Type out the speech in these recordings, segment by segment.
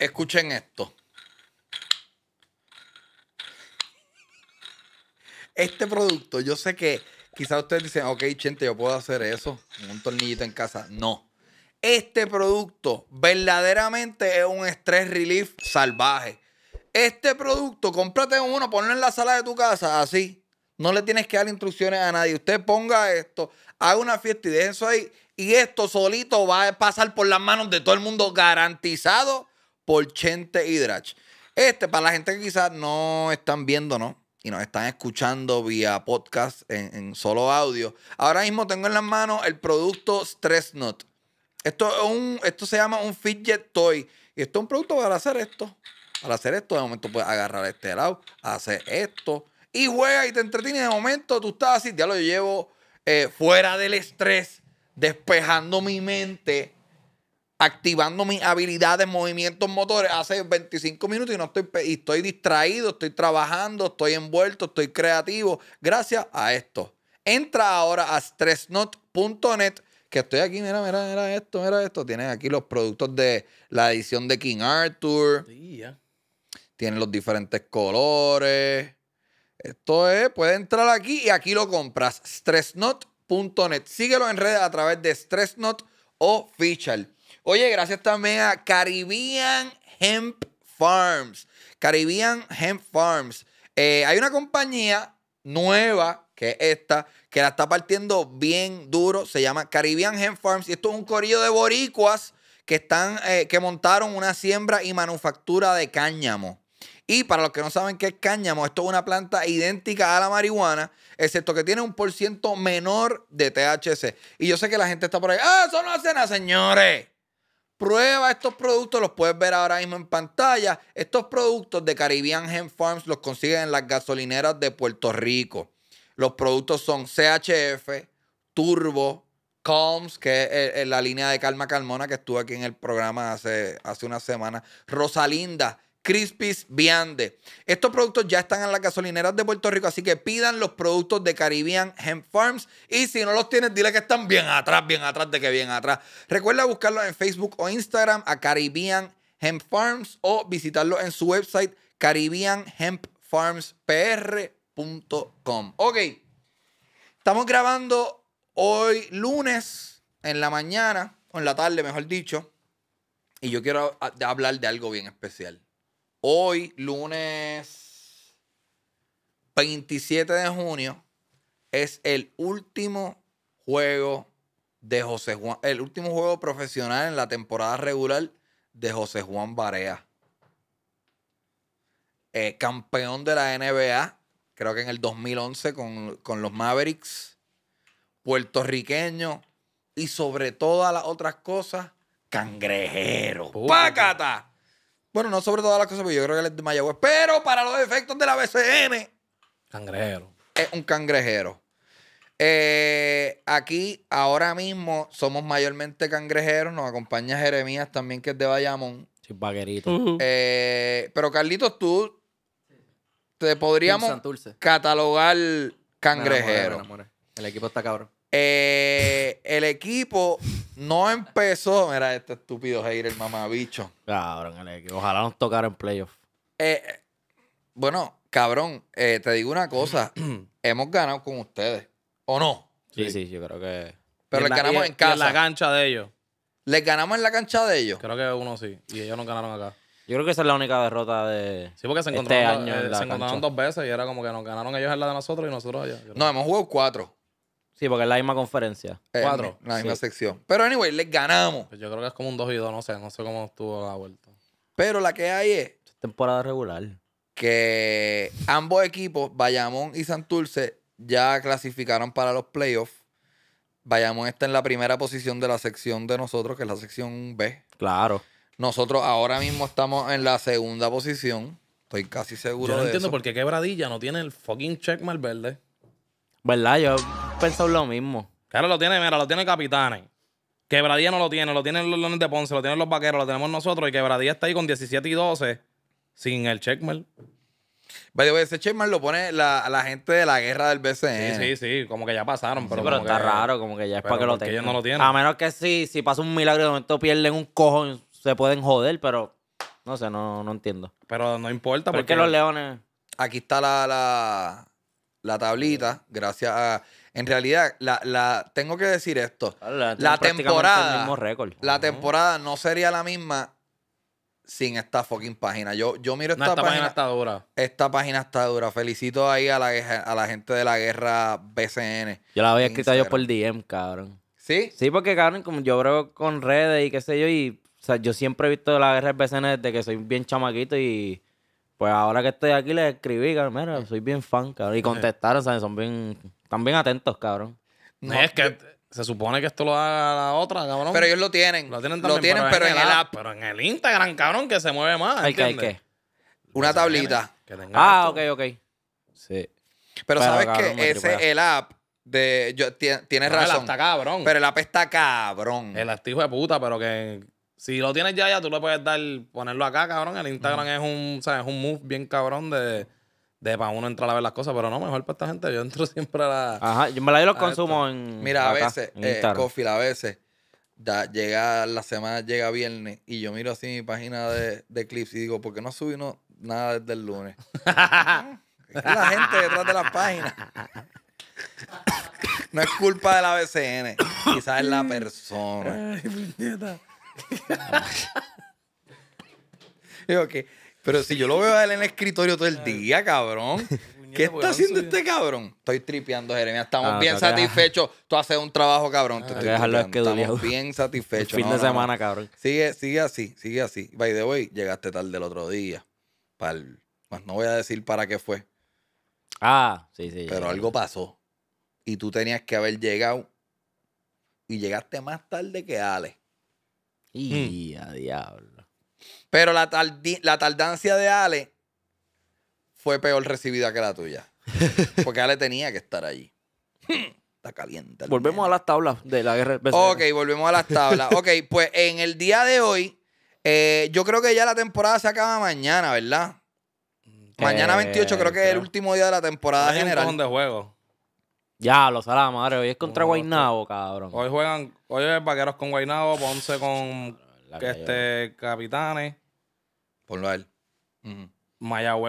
Escuchen esto. Este producto, yo sé que quizás ustedes dicen, ok, gente, yo puedo hacer eso, con un tornillito en casa. No. Este producto verdaderamente es un stress relief salvaje. Este producto, cómprate uno, ponlo en la sala de tu casa, así. No le tienes que dar instrucciones a nadie. Usted ponga esto, haga una fiesta y deje eso ahí. Y esto solito va a pasar por las manos de todo el mundo garantizado por Chente Este, para la gente que quizás no están viendo, ¿no? Y nos están escuchando vía podcast en, solo audio. Ahora mismo tengo en las manos el producto Stress Not. Esto, es un, esto se llama un fidget toy. Y esto es un producto para hacer esto. Para hacer esto, de momento puedes agarrar este lado, hacer esto. Y juega y te entretiene. De momento tú estás así, ya lo llevo eh, fuera del estrés, despejando mi mente activando mis habilidades, movimientos motores hace 25 minutos y no estoy estoy distraído, estoy trabajando, estoy envuelto, estoy creativo gracias a esto. Entra ahora a stressnot.net que estoy aquí, mira, mira, mira esto, mira esto. Tienen aquí los productos de la edición de King Arthur. Sí, Tienen los diferentes colores. Esto es, puedes entrar aquí y aquí lo compras. Stressnot.net. Síguelo en redes a través de Stressnot o fichal. Oye, gracias también a Caribbean Hemp Farms. Caribbean Hemp Farms. Eh, hay una compañía nueva que es esta, que la está partiendo bien duro. Se llama Caribbean Hemp Farms. Y esto es un corillo de boricuas que, están, eh, que montaron una siembra y manufactura de cáñamo. Y para los que no saben qué es cáñamo, esto es una planta idéntica a la marihuana, excepto que tiene un por menor de THC. Y yo sé que la gente está por ahí, ¡ah, eso no hace señores! Prueba estos productos, los puedes ver ahora mismo en pantalla. Estos productos de Caribbean Hemp Farms los consiguen en las gasolineras de Puerto Rico. Los productos son CHF, Turbo, Calms, que es eh, eh, la línea de Calma Calmona que estuvo aquí en el programa hace, hace una semana. Rosalinda, Crispies Viande. Estos productos ya están en las gasolineras de Puerto Rico, así que pidan los productos de Caribbean Hemp Farms. Y si no los tienes, dile que están bien atrás, bien atrás de que bien atrás. Recuerda buscarlos en Facebook o Instagram a Caribbean Hemp Farms o visitarlos en su website caribbeanhempfarmspr.com. Ok, estamos grabando hoy lunes en la mañana, o en la tarde, mejor dicho. Y yo quiero hablar de algo bien especial. Hoy, lunes 27 de junio, es el último juego de José Juan, el último juego profesional en la temporada regular de José Juan Barea. Eh, campeón de la NBA, creo que en el 2011 con, con los Mavericks, puertorriqueño y sobre todas las otras cosas, cangrejero. ¡Pácata! Bueno, no sobre todas las cosas, porque yo creo que él es de Mayagüez. Pero para los efectos de la BCN. Cangrejero. Es un cangrejero. Eh, aquí, ahora mismo, somos mayormente cangrejeros. Nos acompaña Jeremías también, que es de Bayamón. Sí, Uh pero Carlitos, tú te podríamos catalogar cangrejero. El equipo está cabrón. Eh, el equipo no empezó. era este estúpido hater, el mamabicho. Cabrón, el equipo. Ojalá nos tocara en playoff. Eh, eh, bueno, cabrón, eh, te digo una cosa. Hemos ganado con ustedes. ¿O no? Sí, sí, yo creo que. Pero les ganamos en casa. en la cancha de ellos. ¿Les ganamos en la cancha de ellos? Creo que uno sí. Y ellos no ganaron acá. Yo creo que esa es la única derrota de. Sí, porque se este encontraron, este año se encontraron dos veces y era como que nos ganaron ellos en la de nosotros y nosotros allá. No, hemos jugado cuatro. Sí, porque es la misma conferencia. Eh, Cuatro. La misma sección. Pero anyway, les ganamos. Pues yo creo que es como un 2 y 2, no sé, no sé cómo estuvo la vuelta. Pero la que hay es. Temporada regular. Que ambos equipos, Bayamón y Santurce, ya clasificaron para los playoffs. Bayamón está en la primera posición de la sección de nosotros, que es la sección B. Claro. Nosotros ahora mismo estamos en la segunda posición. Estoy casi seguro Yo no entiendo porque por qué Quebradilla no tiene el fucking check mal verde. ¿Verdad? Yo pensado lo mismo. Claro, lo tiene, mira, lo tiene Capitanes. Quebradía no lo tiene, lo tienen los Leones de Ponce, lo tienen los vaqueros, lo tenemos nosotros. Y Quebradía está ahí con 17 y 12 sin el checkmate. ese checkmel lo pone la, gente de la guerra del BCN. Sí, sí, sí, como que ya pasaron. Pero, pero está raro, como que ya es para que lo tengan. A menos que si, si pasa un milagro y de momento pierden un cojo, se pueden joder, pero no sé, no, entiendo. Pero no importa. ¿Por porque los leones. Aquí está la tablita, gracias a. En realidad, la, tengo que decir esto. Ah, la, temporada. La temporada no sería la misma sin esta fucking página. Yo, yo miro esta, página, está dura. Esta página está dura. Felicito ahí a la, a la gente de la guerra BCN. Yo la había escrito yo por DM, cabrón. ¿Sí? Sí, porque cabrón, como yo creo con redes y qué sé yo, y yo siempre he visto la guerra BCN desde que soy bien chamaquito y. Pues ahora que estoy aquí le escribí, cabrón, mira, soy bien fan, cabrón. Y contestaron, sea Son bien están bien atentos, cabrón. No, es que se supone que esto lo haga la otra, cabrón. Pero ellos lo tienen. Lo tienen, también, lo tienen pero, en, el app. Pero en el Instagram, cabrón, que se mueve más. ¿Hay qué? Una tablita. ah, ok, ok. Sí. Pero, sabes que ese, el app, de, yo, tienes razón. El app está cabrón. Pero el app está cabrón. El app de puta, pero que si lo tienes ya, ya tú le puedes dar, ponerlo acá, cabrón. El Instagram es un, o sea, es un move bien cabrón de de para uno entrar a ver las cosas, pero no, mejor para esta gente. Yo entro siempre a la. Ajá, yo me la los consumo en. Mira, a veces, eh, Coffee, a veces, llega la semana, llega viernes, y yo miro así mi página de, de clips y digo, ¿por qué no subimos nada desde el lunes? es la gente detrás de la página no es culpa de la BCN, quizás es la persona. Ay, Digo que. Pero si yo lo veo a él en el escritorio todo el día, cabrón. ¿Qué está haciendo este cabrón? Estoy tripeando, Jeremia. Estamos ah, bien satisfechos. Tú haces un trabajo, cabrón. Estamos bien satisfechos. Fin de semana, cabrón. Sigue, sigue así, sigue así. By the way, llegaste tarde el otro día. Pues no voy a decir para qué fue. Ah, sí, sí. Pero algo pasó. Y tú tenías que haber llegado. Y llegaste más tarde que Ale. Y hmm. a diablo. Pero la, tardancia de Ale fue peor recibida que la tuya. Porque Ale tenía que estar allí. Está caliente. Volvemos a las tablas de la guerra. ok, volvemos a las tablas. ok, pues en el día de hoy, eh, yo creo que ya la temporada se acaba mañana, ¿verdad? Mañana 28 creo que es el último día de la temporada general. de juego. Ya, lo la madre. Hoy es contra Guainabo, cabrón. Hoy juegan, hoy es Vaqueros con Guainabo, Ponce con este, Capitanes lo a él.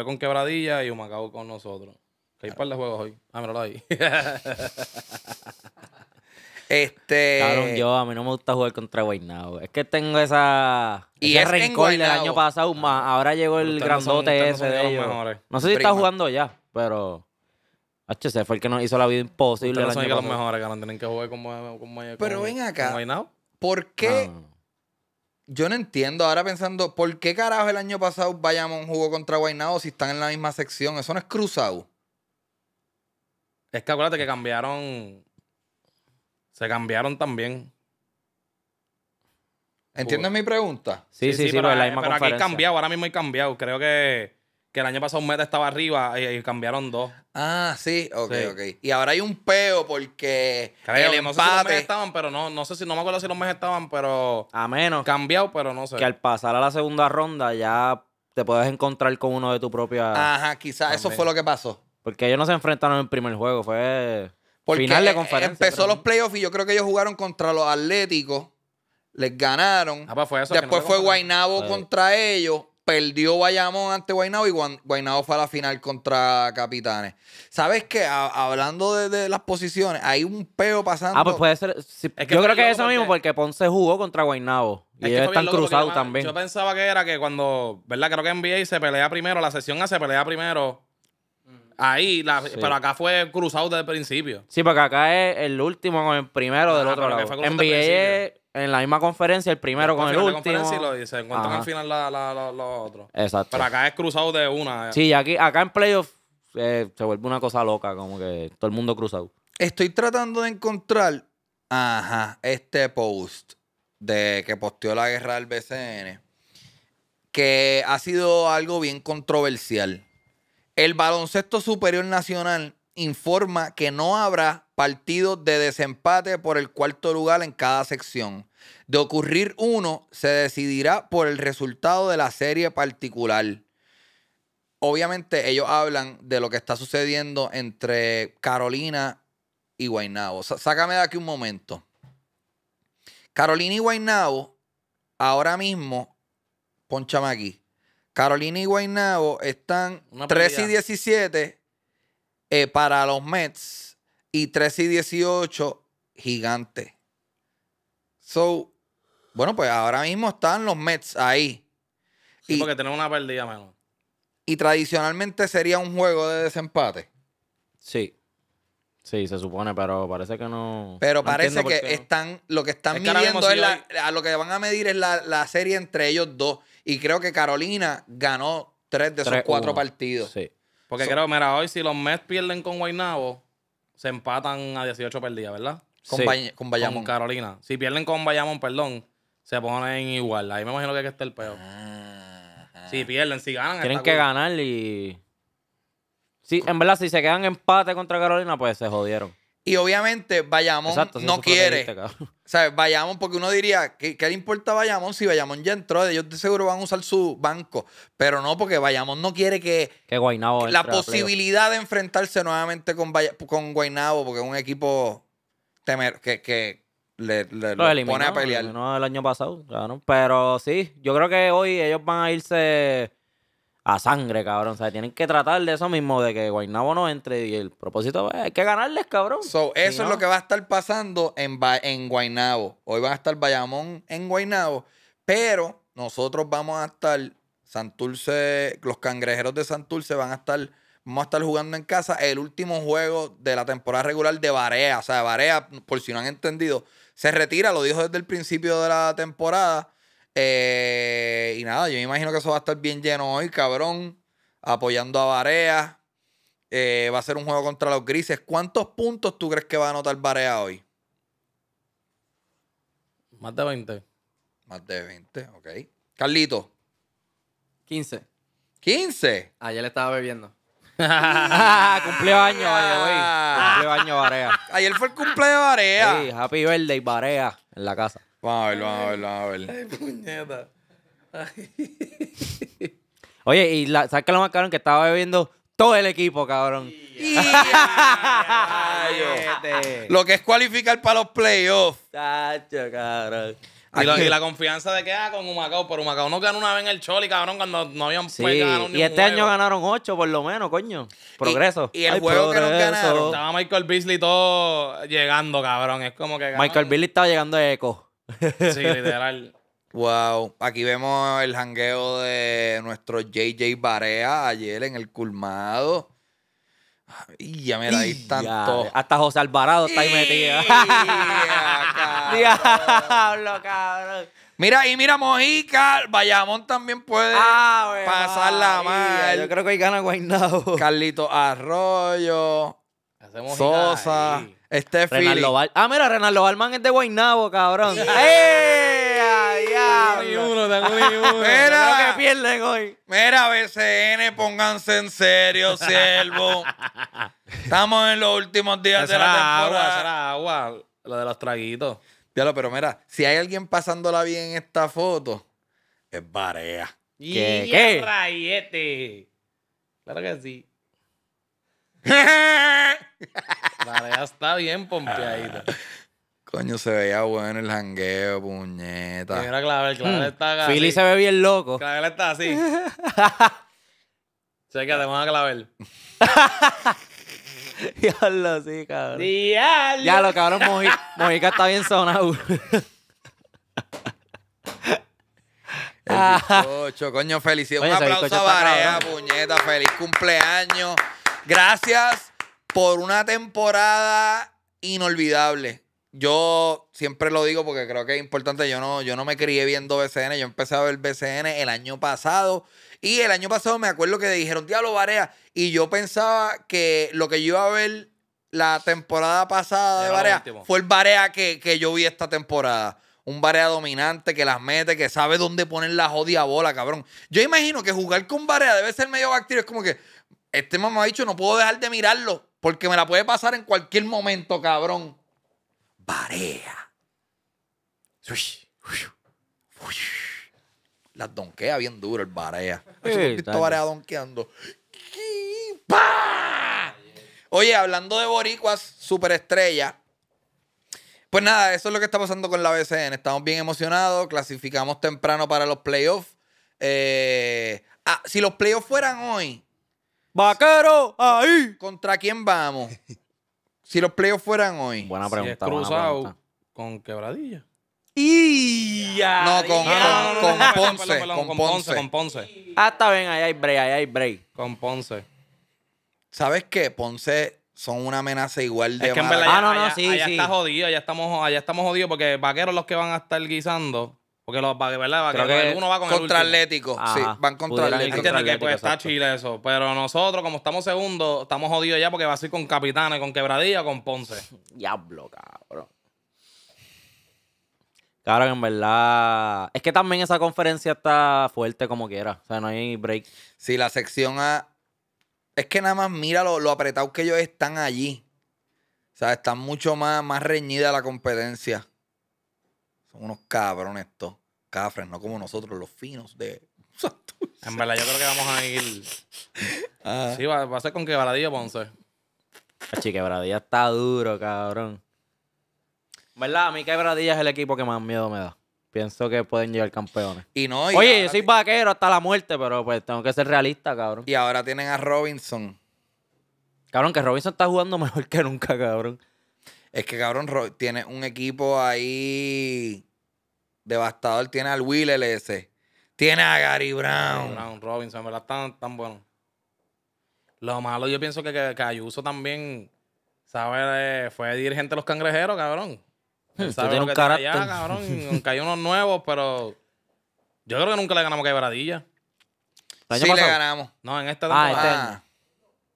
con Quebradilla y Humacao con nosotros. Qué hay un par de juegos hoy. Ah, míralo ahí. Este. Cabrón, yo a mí no me gusta jugar contra Guaynabo. Es que tengo esa. Y es rencor del año pasado más. Ah. Ahora llegó el gran grandote ese de ellos. No sé si está jugando ya, pero. HC fue el que nos hizo la vida imposible. son los mejores, que no tienen que jugar con, Pero ven acá. ¿Por qué yo no entiendo ahora pensando, ¿por qué carajo el año pasado un jugó contra Guaynabo si están en la misma sección? Eso no es cruzado. Es que acuérdate que cambiaron. Se cambiaron también. ¿Entiendes mi pregunta? Sí, sí, sí, pero, pues, la misma pero aquí he cambiado, ahora mismo he cambiado. Creo que que el año pasado un Meta estaba arriba y, cambiaron dos. Ah, sí, ok, ok. Y ahora hay un peo porque no sé si los estaban, pero no, no sé si, no me acuerdo si los meses estaban, pero A menos cambiado, pero no sé. que al pasar a la segunda ronda ya te puedes encontrar con uno de tu propia. Ajá, quizás eso fue lo que pasó. Porque ellos no se enfrentaron en el primer juego, fue final de eh, conferencia. empezó los playoffs y yo creo que ellos jugaron contra los Atléticos. Les ganaron. Ah, pues fue eso, Después fue guainabo contra ellos perdió Bayamón ante Guainao y Guainao fue a la final contra Capitanes. ¿Sabes qué? hablando de, las posiciones, hay un peo pasando. Ah, pues puede ser. yo creo que es eso mismo, porque Ponce jugó contra Guainao. Y ellos están cruzados también. Yo pensaba que era que cuando, ¿verdad? Creo que NBA se pelea primero, la sesión A se pelea primero. Ahí, la, pero acá fue cruzado desde el principio. Sí, porque acá es el último con el primero del otro lado. NBA en la misma conferencia, el primero con el último. Y lo, encuentran al final la, la, los otros. Exacto. Pero acá es cruzado de una. Sí, aquí, acá en playoff eh, se vuelve una cosa loca, como que todo el mundo cruzado. Estoy tratando de encontrar, ajá, este post de que posteó la guerra del BCN, que ha sido algo bien controversial. El baloncesto superior nacional informa que no habrá partido de desempate por el cuarto lugar en cada sección. De ocurrir uno, se decidirá por el resultado de la serie particular. Obviamente ellos hablan de lo que está sucediendo entre Carolina y Guainabo Sácame de aquí un momento. Carolina y Guainabo ahora mismo, ponchame aquí. Carolina y Guainabo están 13 y 17 eh, para los Mets y 3 y 18 gigante. So, bueno, pues ahora mismo están los Mets ahí. y, porque tenemos una pérdida menos. Y tradicionalmente sería un juego de desempate. Sí. Sí, se supone, pero parece que no. Pero parece que están. Lo que están midiendo es la, a lo que van a medir es la, la, serie entre ellos dos. Y creo que Carolina ganó tres de esos cuatro partidos. Sí. Porque creo, mira, hoy si los Mets pierden con Guaynabo, se empatan a 18 perdidas, ¿verdad? Con, con Bayamón. Con Carolina. Si pierden con Bayamón, perdón, se ponen igual. Ahí me imagino que está el peor. Ah. Si pierden, si ganan. Tienen que ganar y. en verdad, si se quedan empate contra Carolina, pues se jodieron. Y obviamente Bayamón no quiere. o sea, porque uno diría, ¿qué, ¿qué, le importa a Bayamón si Bayamón ya entró? Ellos de seguro van a usar su banco. Pero no, porque Bayamón no quiere que, que la posibilidad de enfrentarse nuevamente con, con Guaynabo, porque es un equipo temer que, le, pone a pelear. el año pasado, Pero sí, yo creo que hoy ellos van a irse a sangre, cabrón. O sea, tienen que tratar de eso mismo, de que Guaynabo no entre y el propósito es pues, que ganarles, cabrón. eso es lo que va a estar pasando en, en Guaynabo. Hoy van a estar Bayamón en Guaynabo, pero nosotros vamos a estar, Santurce, los cangrejeros de Santurce van a estar, vamos a estar jugando en casa el último juego de la temporada regular de Varea. O sea, Varea, por si no han entendido, se retira, lo dijo desde el principio de la temporada eh, y nada, yo me imagino que eso va a estar bien lleno hoy, cabrón. Apoyando a Barea. Eh, va a ser un juego contra los grises. ¿Cuántos puntos tú crees que va a anotar Barea hoy? Más de 20. Más de 20, ok. Carlito. 15. 15. Ayer le estaba bebiendo. cumpleaños, ayer, ah. Cumpleaños, Barea. Ayer fue el cumpleaños de Barea. Sí, happy birthday, Barea, en la casa. Vamos a verlo, vamos a verlo, vamos a verlo. Ay, puñeta. Oye, y la, ¿sabes qué lo más Que estaba bebiendo todo el equipo, cabrón. lo que es cualificar para los playoffs. Tacho, cabrón. Y, la confianza de que ah, con Humacao, pero Humacao no ganó una vez en el Choli, cabrón, cuando no habían sí. Pues, y este año ganaron ocho, por lo menos, coño. Progreso. Y, el juego que no ganaron. Estaba Michael Beasley todo llegando, cabrón. Es como que. Cabrón. Michael Beasley estaba llegando de eco. Sí, literal. Wow, aquí vemos el hangueo de nuestro JJ Barea ayer en el Culmado. Y ya mira, ahí tanto. Hasta José Alvarado está ahí metido. Diablo, cabrón. Mira, y mira, Mojica, Bayamón también puede pasar ah, la pasarla Yo creo que hoy gana Guaynado Carlito Arroyo, Sosa. Este Ah, mira, Renaldo Balman es de Guaynabo, cabrón. ¡Eh! ¡Ay, uno, uno. Mira, que pierden hoy. Mira, BCN, pónganse en serio, siervo. Estamos en los últimos días de la temporada. Agua, agua, lo de los traguitos. Diablo, pero mira, si hay alguien pasándola bien en esta foto, es Barea. ¿Qué? ¿Qué? Rayete. Claro que sí. La está bien pompeadita. Ah, coño, se veía bueno el jangueo, puñeta. Mira, Clavel, hmm. está así. Philly se ve bien loco. Clavel está así. te vamos a Clavel. Diablo, sí, cabrón. Diablo. Ya, lo cabrón, Mojica está bien sonado. el bizcocho, coño, felicidades. Un aplauso a Barea, puñeta. Feliz cumpleaños. Gracias por una temporada inolvidable. Yo siempre lo digo porque creo que es importante. Yo no, yo no me crié viendo BCN. Yo empecé a ver BCN el año pasado. Y el año pasado me acuerdo que dijeron, Diablo Varea. Y yo pensaba que lo que yo iba a ver la temporada pasada de Varea fue el Varea que, yo vi esta temporada. Un Varea dominante que las mete, que sabe dónde poner la jodia bola, cabrón. Yo imagino que jugar con Varea debe ser medio bacterio. Es como que, este mamá dicho, no puedo dejar de mirarlo porque me la puede pasar en cualquier momento, cabrón. Varea. Las donquea bien duro el varea. Sí, varea donqueando. Oye, hablando de boricuas, superestrella. Pues nada, eso es lo que está pasando con la BCN. Estamos bien emocionados, clasificamos temprano para los playoffs. Eh, ah, si los playoffs fueran hoy, Vaquero, ahí. ¿Contra quién vamos? si los playoffs fueran hoy. Buena pregunta. cruzado con quebradilla. Y ya, ah, no, con, Con, Ponce, con, Ponce, con Ponce. Ah, está bien, ahí hay break, ahí hay Bray. Con Ponce. ¿Sabes qué? Ponce son una amenaza igual de es que en verdad, Ah, no, no, allá, sí, Ya está jodido, allá estamos, allá estamos jodidos porque vaqueros los que van a estar guisando porque ¿verdad? uno va contra Atlético. Sí, van contra Atlético. que pues está Chile eso. Pero nosotros, como estamos segundos, estamos jodidos ya porque va a ser con y con Quebradilla, con Ponce. Diablo, cabrón. Claro, en verdad. Es que también esa conferencia está fuerte como quiera. O sea, no hay break. Sí, la sección A. Es que nada más mira lo, lo apretado que ellos están allí. O sea, está mucho más, más reñida la competencia. Son unos cabrones estos. Cafres, no como nosotros, los finos de. en verdad, yo creo que vamos a ir. Ah. Sí, va, a ser con quebradilla, Ponce. quebradilla está duro, cabrón. En verdad, a mí quebradilla es el equipo que más miedo me da. Pienso que pueden llegar campeones. Y no, Oye, yo soy vaquero hasta la muerte, pero pues tengo que ser realista, cabrón. Y ahora tienen a Robinson. Cabrón, que Robinson está jugando mejor que nunca, cabrón. Es que, cabrón, tiene un equipo ahí devastador. Tiene al Will LS. Tiene a Gary Brown. Brown Robinson, ¿verdad? Tan, tan bueno. Lo malo, yo pienso que, Cayuso también sabe, fue dirigente de los cangrejeros, cabrón. tiene un carácter. Aunque hay unos nuevos, pero yo creo que nunca le ganamos a quebradilla. Sí, le ganamos. No, en esta ah, este temporada.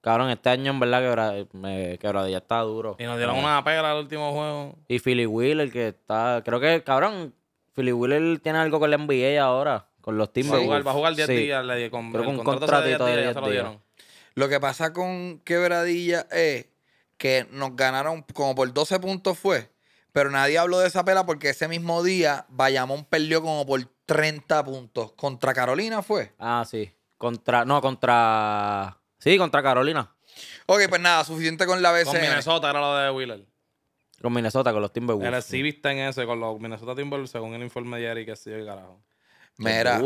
Cabrón, este año en verdad quebradilla, está duro. Y nos dieron una pela el último juego. Y Philly Wheeler, que está. Creo que, cabrón, Philly Wheeler tiene algo con la NBA ahora, con los teams. Va a jugar, día a 10 con, un contratito días, lo Lo que pasa con quebradilla es que nos ganaron como por 12 puntos fue. Pero nadie habló de esa pela porque ese mismo día Bayamón perdió como por 30 puntos. ¿Contra Carolina fue? Ah, sí. Contra. No, contra. Sí, contra Carolina. Ok, pues nada, suficiente con la BC. Con Minnesota era lo de Wheeler. Con Minnesota, con los Timberwolves. El sí viste en ese, con los Minnesota Timberwolves, según el informe diario que que sido el carajo. Mira,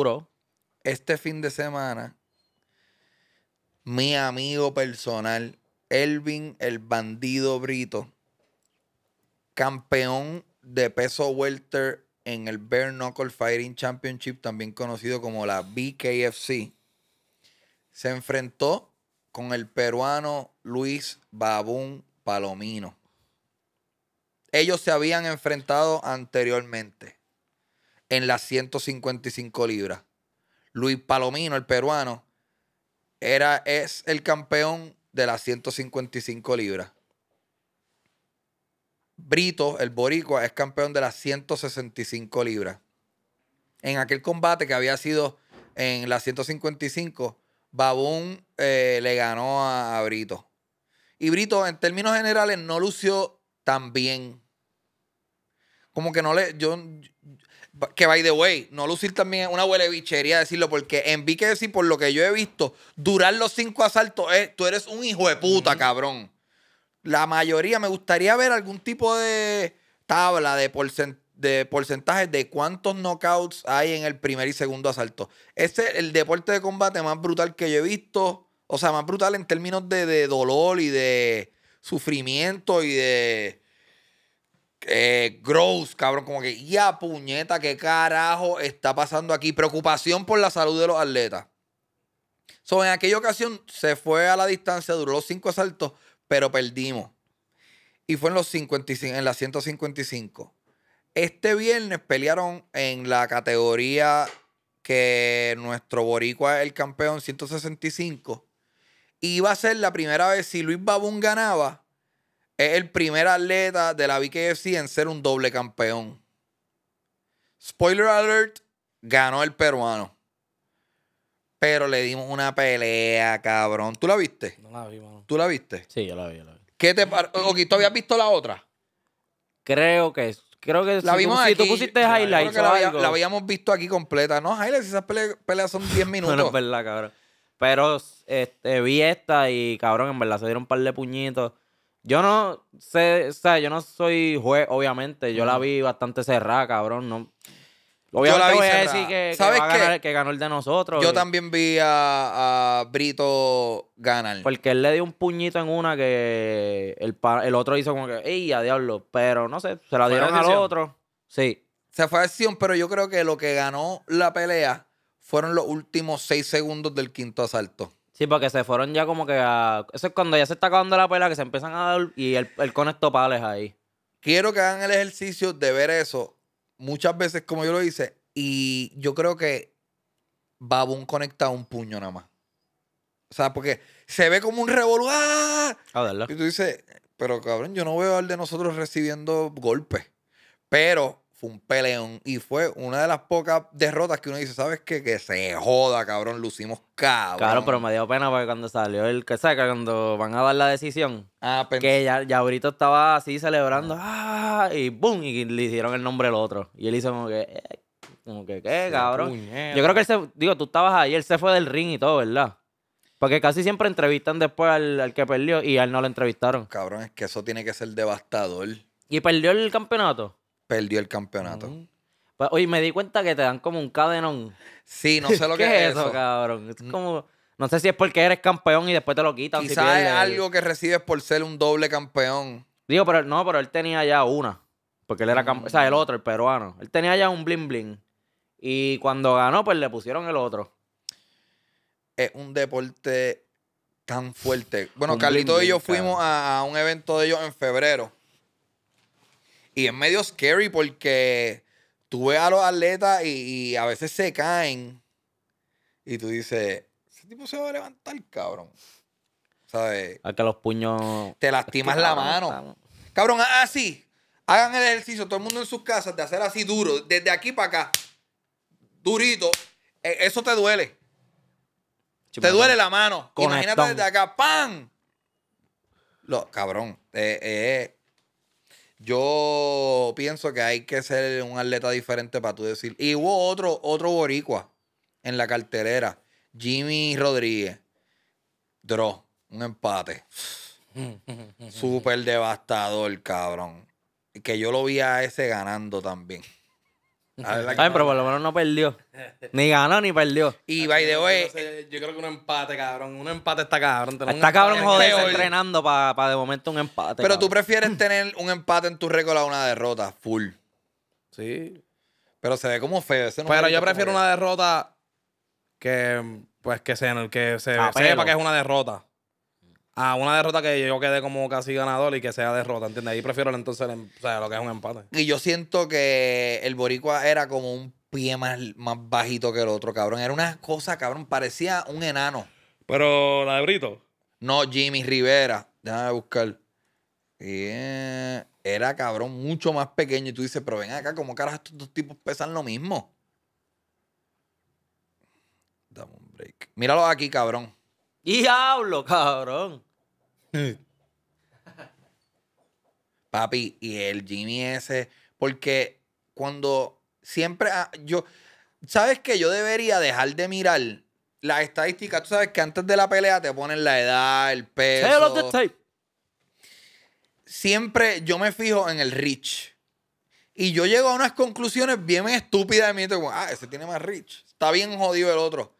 este fin de semana, mi amigo personal, Elvin, el bandido Brito, campeón de peso welter en el Bare Knuckle Fighting Championship, también conocido como la BKFC, se enfrentó con el peruano Luis Babún Palomino. Ellos se habían enfrentado anteriormente en las 155 libras. Luis Palomino, el peruano, era, es el campeón de las 155 libras. Brito, el boricua, es campeón de las 165 libras. En aquel combate que había sido en las 155, Babún eh, le ganó a, Brito. Y Brito, en términos generales, no lució tan bien. Como que no le. Yo, que by the way, no lucir también es una bichería decirlo, porque en que decir, por lo que yo he visto, durar los cinco asaltos, tú eres un hijo de puta, cabrón. La mayoría, me gustaría ver algún tipo de tabla de porcentaje de porcentaje de cuántos knockouts hay en el primer y segundo asalto. Este es el deporte de combate más brutal que yo he visto. O sea, más brutal en términos de, dolor y de sufrimiento y de eh, gross, cabrón. Como que, ya puñeta, qué carajo está pasando aquí. Preocupación por la salud de los atletas. en aquella ocasión se fue a la distancia, duró los cinco asaltos, pero perdimos. Y fue en los 55, en las 155. Este viernes pelearon en la categoría que nuestro Boricua es el campeón 165. Y iba a ser la primera vez, si Luis Babún ganaba, es el primer atleta de la BKFC en ser un doble campeón. Spoiler alert, ganó el peruano. Pero le dimos una pelea, cabrón. ¿Tú la viste? No la vi, mano. ¿Tú la viste? Sí, yo la vi, yo la vi. ¿Qué te o ¿Tú habías visto la otra? Creo que Creo que la si vimos tú, pusiste highlights. la, la, habíamos visto aquí completa. No, highlights, esas peleas son 10 minutos. no, es verdad, cabrón. Pero este, vi esta y, cabrón, en verdad se dieron un par de puñitos. Yo no sé, o sea, yo no soy juez, obviamente. Yo la vi bastante cerrada, cabrón. No, lo voy a decir que, que que ganó el de nosotros. Yo también vi a, Brito ganar. Porque él le dio un puñito en una que el, el otro hizo como que, ¡ey, a diablo! Pero no sé, se la dieron al otro. Sí. Se fue a pero yo creo que lo que ganó la pelea fueron los últimos seis segundos del quinto asalto. Sí, porque se fueron ya como que a... Eso es cuando ya se está acabando la pelea, que se empiezan a dar y el, el para pales ahí. Quiero que hagan el ejercicio de ver eso muchas veces, como yo lo hice, y yo creo que Babón conecta un puño nada más. O sea, porque se ve como un revolú. A ¡ah! ah, Y tú dices, pero cabrón, yo no veo al de nosotros recibiendo golpes. Pero fue un peleón y fue una de las pocas derrotas que uno dice, ¿sabes qué? Que se joda, cabrón, lucimos cabrón. Claro, pero me dio pena porque cuando salió el que saca, cuando van a dar la decisión, ah, pues, que ya, ahorita estaba así celebrando, ah. Ah, y ¡boom! Y le hicieron el nombre al otro. Y él hizo como que, eh, como que, ¿qué, cabrón? Yo creo que él se, digo, tú estabas ahí, él se fue del ring y todo, ¿verdad? Porque casi siempre entrevistan después al, al que perdió y a él no lo entrevistaron. Cabrón, es que eso tiene que ser devastador. ¿Y perdió el campeonato? perdió el campeonato. oye, me di cuenta que te dan como un cadenón. Sí, no sé lo que es eso. cabrón? Es mm. No sé si es porque eres campeón y después te lo quitan. Quizás es algo que recibes por ser un doble campeón. Digo, pero no, pero él tenía ya una. Porque él era campeón. O sea, el mm. otro, el peruano. Él tenía ya un bling bling. Y cuando ganó, pues le pusieron el otro. Es un deporte tan fuerte. Bueno, Carlito y yo fuimos a, un evento de ellos en febrero. Y es medio scary porque tú ves a los atletas y, a veces se caen. Y tú dices, ese tipo se va a levantar, cabrón. ¿Sabes? los puños. Te lastimas la mano. Cabrón, así. Ah, ah, Hagan el ejercicio, todo el mundo en sus casas, de hacer así duro, desde aquí para acá. Durito. E, eso te duele. te duele la mano. Imagínate desde acá. ¡Pam! cabrón. Es... Eh, eh, yo pienso que hay que ser un atleta diferente para tú decir. Y hubo otro, otro boricua en la cartelera. Jimmy Rodríguez. Dro, Un empate. Súper devastador, cabrón. Que yo lo vi a ese ganando también. Ay, pero por lo menos no perdió. Ni ganó ni perdió. Y by the way. Yo, creo que un empate, cabrón. Un empate está cabrón. está cabrón joder entrenando para de momento un empate. Pero tú prefieres tener un empate en tu récord a una derrota, full. Sí. Pero se ve como feo. pero yo prefiero una derrota que. Pues que el que se sepa que es una derrota a una derrota que yo quedé como casi ganador y que sea derrota, ¿entiendes? Ahí prefiero entonces em, lo que es un empate. Y yo siento que el boricua era como un pie más, más bajito que el otro, cabrón. Era una cosa, cabrón, parecía un enano. Pero la de Brito. No, Jimmy Rivera. Déjame buscar. Eh, era cabrón, mucho más pequeño. Y tú dices, pero ven acá, ¿cómo caras estos dos tipos pesan lo mismo? Dame un break. Míralo aquí, cabrón. ¡Y hablo, cabrón. Papi, y el Jimmy ese, porque cuando siempre ah, yo, ¿sabes qué? Yo debería dejar de mirar las estadísticas. Tú sabes que antes de la pelea te ponen la edad, el peso. Siempre yo me fijo en el rich Y yo llego a unas conclusiones bien estúpidas de mí. Como, ah, ese tiene más rich. Está bien jodido el otro.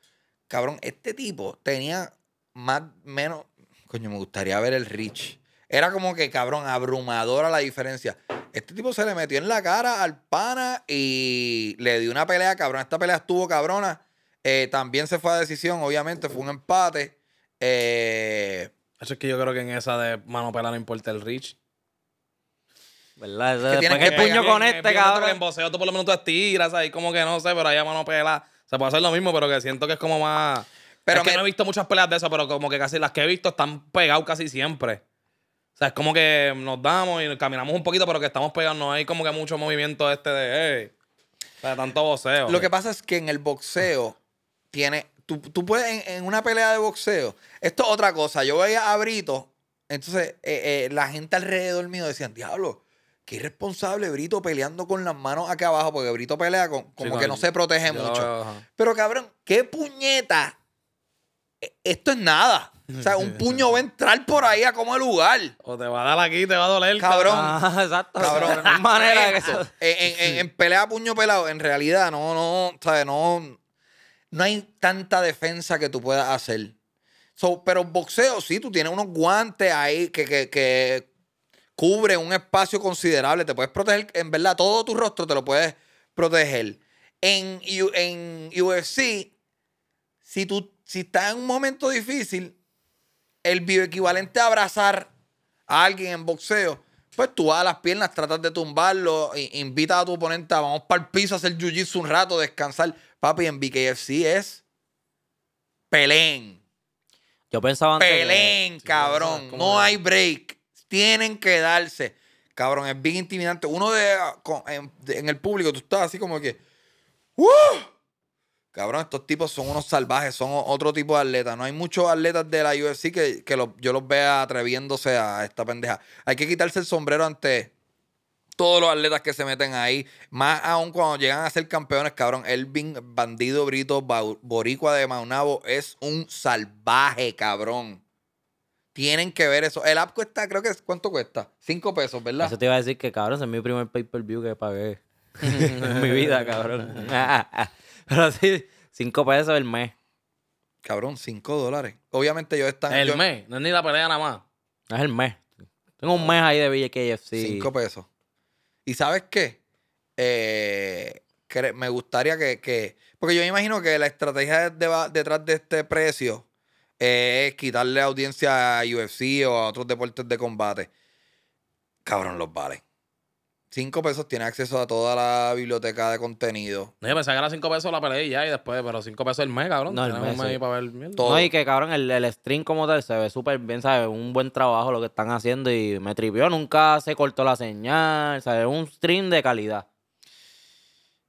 Cabrón, este tipo tenía más, menos, coño, me gustaría ver el Rich. Era como que, cabrón, abrumadora la diferencia. Este tipo se le metió en la cara al pana y le dio una pelea, cabrón. Esta pelea estuvo cabrona. Eh, también se fue a decisión, obviamente, fue un empate. Eh, Eso es que yo creo que en esa de mano pelada no importa el Rich. ¿Verdad? Tienes que el puño con este, cabrón. En boceo tú por lo menos tú estiras ahí, como que no sé, pero ahí a mano pelada. Se puede hacer lo mismo, pero que siento que es como más. Pero que no he visto muchas peleas de eso, pero como que casi las que he visto están pegadas casi siempre. O sea, es como que nos damos y caminamos un poquito, pero que estamos pegados. ahí hay como que mucho movimiento este de, o tanto boxeo. Lo que pasa es que en el boxeo tiene, tú, puedes, en, una pelea de boxeo, esto es otra cosa. Yo veía a Brito, entonces eh, eh, la gente alrededor mío decían, diablo, qué irresponsable Brito peleando con las manos acá abajo, porque Brito pelea como que no, se protege mucho. Pero cabrón, qué puñeta esto es nada. O sea, un puño va a entrar por ahí a como lugar. O te va a dar aquí, te va a doler. Cabrón. Ah, exacto. Cabrón. Eh, en, pelea puño pelado, en realidad, no, no, sea, No, no hay tanta defensa que tú puedas hacer. pero boxeo, sí, tú tienes unos guantes ahí que, que, cubre un espacio considerable. Te puedes proteger, en verdad, todo tu rostro te lo puedes proteger. En, en UFC, si tú si está en un momento difícil, el bioequivalente a abrazar a alguien en boxeo, pues tú vas a las piernas, tratas de tumbarlo, invitas a tu oponente a vamos para el piso a hacer jiu-jitsu un rato, descansar. Papi, en BKFC es pelén. Yo pensaba antes Pelén, cabrón. no hay break. Tienen que darse. Cabrón, es bien intimidante. Uno de, ah, en, en el público, tú estás así como que. ¡Uh! Cabrón, estos tipos son unos salvajes, son otro tipo de atletas. No hay muchos atletas de la UFC que, que yo los vea atreviéndose a esta pendeja. Hay que quitarse el sombrero ante todos los atletas que se meten ahí. Más aún cuando llegan a ser campeones, cabrón. Elvin, bandido brito, boricua de Maunabo, es un salvaje, cabrón. Tienen que ver eso. El app cuesta, creo que, ¿cuánto cuesta? Cinco pesos, ¿verdad? Eso te iba a decir que, cabrón, ese es mi primer pay-per-view que pagué en mi vida, cabrón. Pero sí, 5 pesos el mes. Cabrón, 5 dólares. Obviamente yo está. El mes, no es ni la pelea nada más. Es el mes. Tengo un mes ahí de Villa UFC. 5 pesos. ¿Y sabes qué? Eh, me gustaría que, Porque yo me imagino que la estrategia detrás de este precio es quitarle audiencia a UFC o a otros deportes de combate. Cabrón, los valen. Cinco pesos tiene acceso a toda la biblioteca de contenido. No, yo pensaba que era cinco pesos la pelea y ya, después, pero cinco pesos el mes, cabrón. No, el mes, para ver Todo. No, y que, cabrón, el, el stream como tal se ve súper bien, sabe Un buen trabajo lo que están haciendo y me tripió. Nunca se cortó la señal, sabe Un stream de calidad.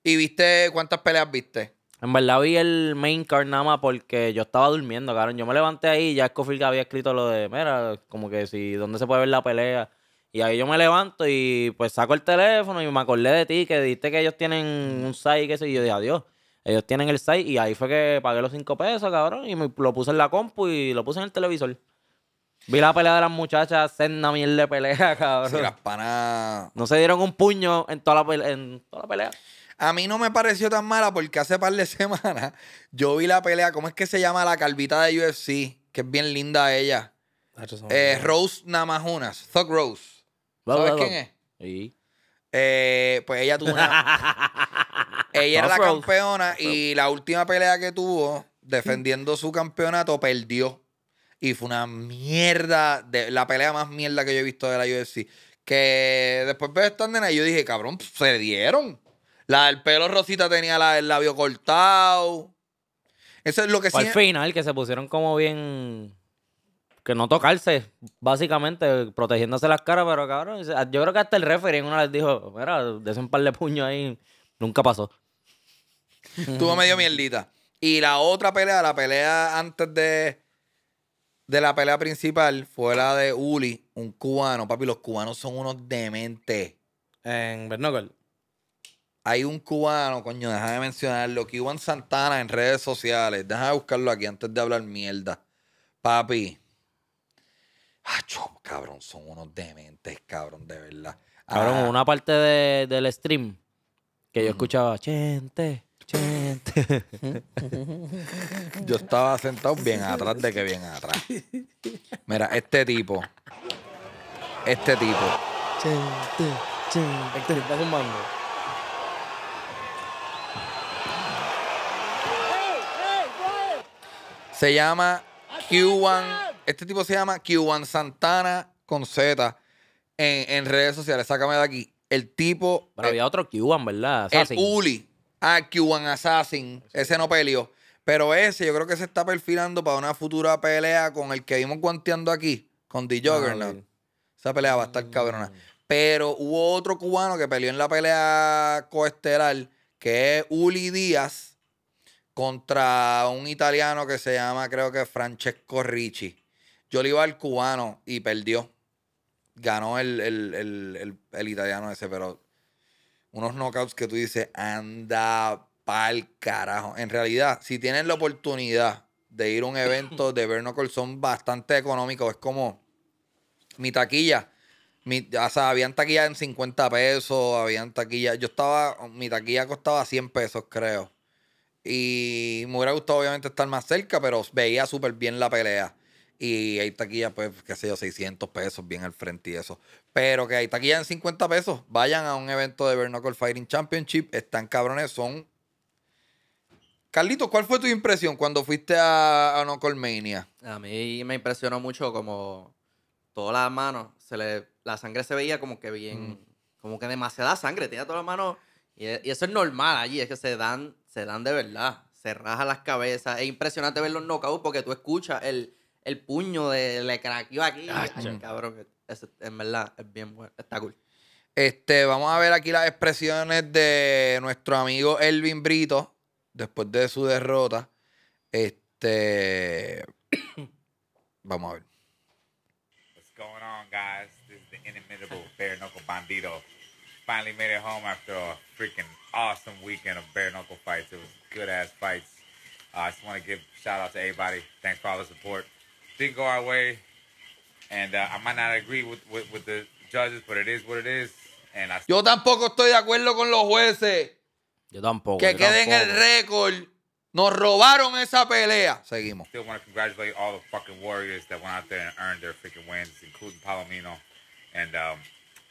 ¿Y viste cuántas peleas viste? En verdad vi el main card nada más porque yo estaba durmiendo, cabrón. Yo me levanté ahí y ya que había escrito lo de, mira, como que si, ¿dónde se puede ver la pelea? Y ahí yo me levanto y pues saco el teléfono y me acordé de ti, que dijiste que ellos tienen un site, y sé yo, y yo dije, adiós. Ellos tienen el site y ahí fue que pagué los cinco pesos, cabrón, y lo puse en la compu y lo puse en el televisor. Vi la pelea de las muchachas, una mierda de pelea, cabrón. las No se dieron un puño en toda, la, en toda la pelea. A mí no me pareció tan mala porque hace par de semanas yo vi la pelea, ¿cómo es que se llama la calvita de UFC? Que es bien linda ella. Ah, eh, Rose Namajunas, Thug Rose. ¿Sabes quién es? Eh, pues ella tuvo una... ella era la campeona y la última pelea que tuvo defendiendo su campeonato perdió. Y fue una mierda, de, la pelea más mierda que yo he visto de la UFC. Que después de esta nena, yo dije, cabrón, se dieron. La del pelo rosita tenía el labio cortado. Eso es lo que sí. Al final, que se pusieron como bien que no tocarse, básicamente, protegiéndose las caras, pero cabrón, yo creo que hasta el referee uno les dijo, mira, dése un par de puños ahí, nunca pasó. Tuvo medio mierdita. Y la otra pelea, la pelea antes de, de la pelea principal, fue la de Uli, un cubano. Papi, los cubanos son unos dementes. En Bernogal. Hay un cubano, coño, deja de mencionarlo, Cuban Santana en redes sociales. Deja de buscarlo aquí antes de hablar mierda. Papi, cabrón, son unos dementes, cabrón, de verdad. Cabrón, ah. una parte del stream que yo escuchaba, chente, gente. yo estaba sentado bien atrás de que bien atrás. Mira, este tipo, este tipo. Chente, chente. está Se llama Q1 este tipo se llama Cuban Santana con Z en, redes sociales. Sácame de aquí. El tipo. Pero había eh, otro Cuban, ¿verdad? El Uli. Ah, Cuban Assassin. Ese no peleó. Pero ese, yo creo que se está perfilando para una futura pelea con el que vimos guanteando aquí, con The ah, Juggernaut. Esa pelea va a estar mm. cabrona. Pero hubo otro cubano que peleó en la pelea coesteral que es Uli Díaz, contra un italiano que se llama, creo que Francesco Ricci. Yo le iba al cubano y perdió. Ganó el, italiano ese, pero unos knockouts que tú dices, anda pa'l carajo. En realidad, si tienen la oportunidad de ir a un evento de ver Colson son bastante económicos. Es como mi taquilla. Mi, o sea, habían taquillas en 50 pesos, habían taquillas. Yo estaba, mi taquilla costaba 100 pesos, creo. Y me hubiera gustado, obviamente, estar más cerca, pero veía súper bien la pelea. Y aquí taquilla, pues, qué sé yo, 600 pesos, bien al frente y eso. Pero que hay taquilla en 50 pesos. Vayan a un evento de Bernacle Fighting Championship. Están cabrones, son. Carlitos, ¿cuál fue tu impresión cuando fuiste a, a Mania? A mí me impresionó mucho como todas las manos, se le, la sangre se veía como que bien, mm. como que demasiada sangre, tenía todas las manos. Y, eso es normal allí, es que se dan, se dan de verdad se raja las cabezas. Es impresionante ver los knockouts porque tú escuchas el, el puño de, le craqueó aquí. Ay, cabrón, es, verdad es bien bueno, está cool. Este, vamos a ver aquí las expresiones de nuestro amigo Elvin Brito después de su derrota. Este, vamos a ver. What's going on, guys? This is the inimitable bare knuckle bandito. Finally made it home after a freaking awesome weekend of bare knuckle fights. It was good ass fights. I just want to give shout out to everybody. Thanks for all the support. did go our way, and uh, I might not agree with, with, with the judges, but it is what it is. And I... Yo tampoco estoy de acuerdo con los jueces. Yo tampoco. Que yo quede tampoco. el récord. Nos robaron esa pelea. Seguimos. Still want to congratulate all the fucking warriors that went out there and earned their freaking wins, including Palomino. And um,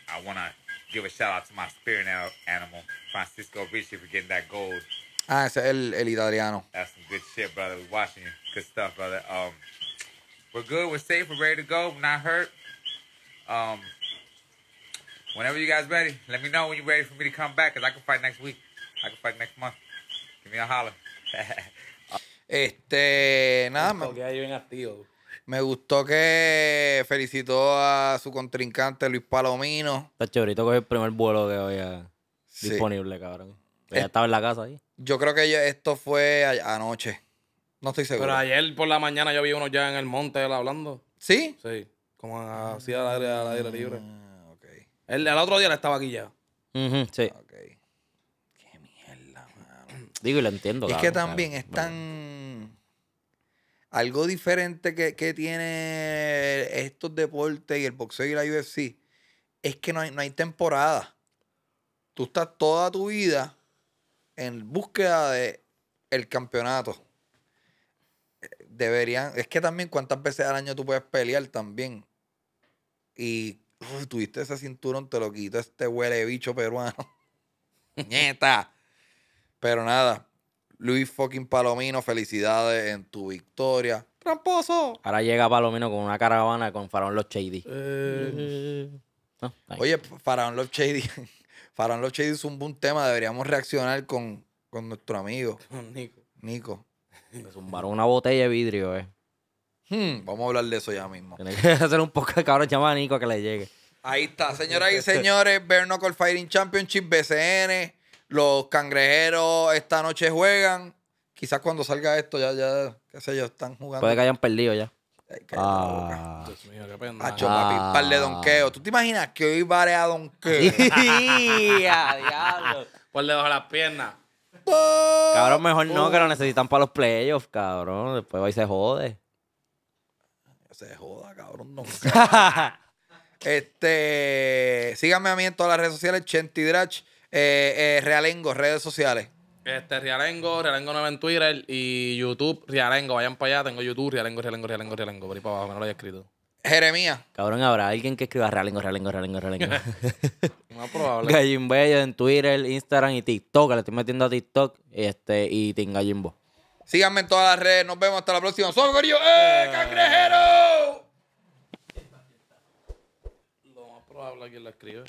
I want to give a shout out to my spirit animal, Francisco Ricci, for getting that gold. Ah, ese es el, el italiano. That's some good shit, brother. We're watching you. Good stuff, brother. Um, We're good. We're safe. We're ready to go. We're not hurt. Um, whenever you guys ready, let me know when you're ready for me to come back, cause I can fight next week. I can fight next month. Give me a holler. Uh, este, nada más. Me gustó que felicitó a su contrincante Luis Palomino. Está chéverito que es el primer vuelo que había disponible, cabrón. Ya estaba en la casa ahí. Yo creo que esto fue anoche. No estoy seguro. Pero ayer por la mañana yo vi uno ya en el monte hablando. ¿Sí? Sí. Como así al aire, libre. Ah, ok. el otro día él estaba aquí ya. sí. Ah, ok. Qué mierda, mano. Digo, y lo entiendo. es que también es tan. Algo diferente que, que tiene estos deportes y el boxeo y la UFC es que no hay, no hay temporada. Tú estás toda tu vida en búsqueda de el campeonato deberían. Es que también, ¿cuántas veces al año tú puedes pelear también? Y tuviste ese cinturón, te lo quito este huele bicho peruano. ¡Nieta! Pero nada, Luis fucking Palomino, felicidades en tu victoria. ¡Tramposo! Ahora llega Palomino con una caravana con Faraón Los Shady. Eh. Ah, Oye, Faraón Los Shady. Faraón Los Shady es un buen tema. Deberíamos reaccionar con, con nuestro amigo. Nico. Nico. Me zumbaron una botella de vidrio, eh. Hmm, vamos a hablar de eso ya mismo. Tiene que hacer un poco de cabrón, chamanico a que le llegue. Ahí está, señoras y este- señores, Bernocle Fighting Championship BCN. Los cangrejeros esta noche juegan. Quizás cuando salga esto ya, ya, qué sé yo, están jugando. Puede que hayan perdido ya. Ay, ah, Dios mío, qué pena. de ah. ¿Tú te imaginas que hoy a donqueo? ¡Ya, diablo! Por debajo de las piernas. Cabrón, mejor no, que lo necesitan para los playoffs, cabrón. Después va y se jode. Se joda, cabrón. No. este, síganme a mí en todas las redes sociales, Chenti Drach, eh, eh Realengo, redes sociales. Este, Realengo realengo 9 en Twitter y YouTube, Realengo Vayan para allá, tengo YouTube, Realengo Realengo Realengo Realengo Por ahí para abajo, me no lo haya escrito. Jeremías. Cabrón, Ahora alguien que escriba Ralengo, Ralengo, ralingo, ralingo. Más probable. Gallimbello en Twitter, Instagram y TikTok. Le estoy metiendo a TikTok este, y Team Gallimbo. Síganme en todas las redes. Nos vemos hasta la próxima. ¡Somos Gorillo! ¡eh, ¡Eh, cangrejero! Lo más probable es que la escriba.